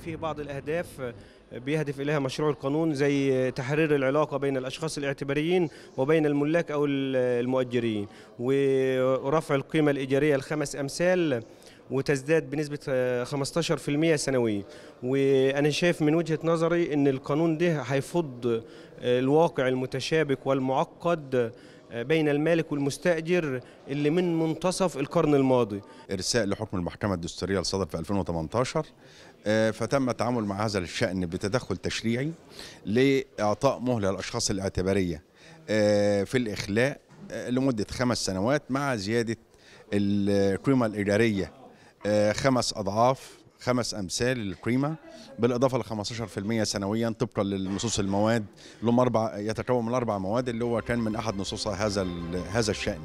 فيه بعض الأهداف آه، بيهدف إليها مشروع القانون زي آه، تحرير العلاقة بين الأشخاص الاعتباريين وبين الملاك أو آه، المؤجرين ورفع القيمة الإيجارية لخمس أمثال وتزداد بنسبة 15% سنويا وأنا شايف من وجهة نظري أن القانون ده هيفض الواقع المتشابك والمعقد بين المالك والمستأجر اللي من منتصف القرن الماضي إرساء لحكم المحكمة الدستورية اللي صدر في 2018 آه، فتم التعامل مع هذا الشأن بتدخل تشريعي لإعطاء مهلة للأشخاص الاعتبارية آه، في الإخلاء آه، لمدة خمس سنوات مع زيادة القيمة الإدارية خمس أضعاف خمس امثال للكريمه بالاضافه ل 15% سنويا طبقا للنصوص المواد لهم اربع يتكون من اربع مواد اللي هو كان من احد نصوص هذا هذا الشان